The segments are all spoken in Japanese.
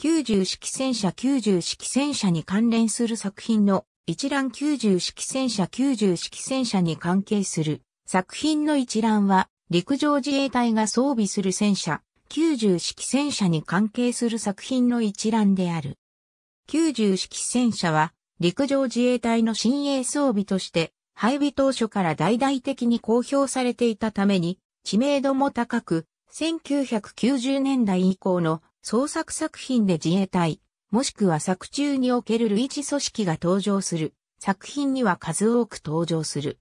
90式戦車90式戦車に関連する作品の一覧90式戦車90式戦車に関係する作品の一覧は陸上自衛隊が装備する戦車90式戦車に関係する作品の一覧である。90式戦車は陸上自衛隊の新鋭装備として配備当初から大々的に公表されていたために知名度も高く1990年代以降の創作作品で自衛隊、もしくは作中における類似組織が登場する。作品には数多く登場する。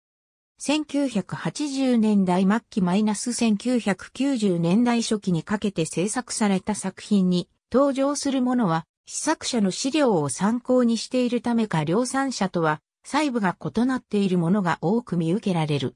1980年代末期マイナス -1990 年代初期にかけて制作された作品に登場するものは、試作者の資料を参考にしているためか量産者とは細部が異なっているものが多く見受けられる。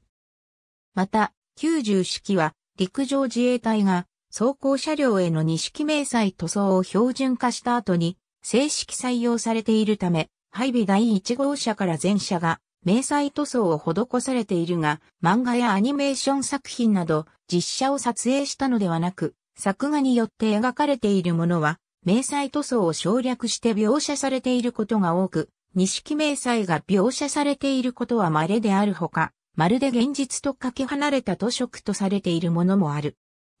また、90式は陸上自衛隊が走行車両への二式明細塗装を標準化した後に正式採用されているため、配備第1号車から全車が迷彩塗装を施されているが、漫画やアニメーション作品など実写を撮影したのではなく、作画によって描かれているものは、迷彩塗装を省略して描写されていることが多く、二式明細が描写されていることは稀であるほか、まるで現実とかけ離れた塗色とされているものもある。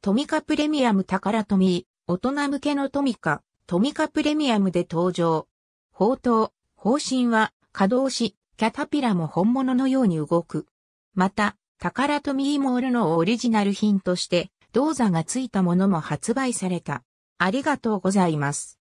トミカプレミアム宝トミー、大人向けのトミカ、トミカプレミアムで登場。宝刀、方針は稼働し、キャタピラも本物のように動く。また、宝トミーモールのオリジナル品として、銅座がついたものも発売された。ありがとうございます。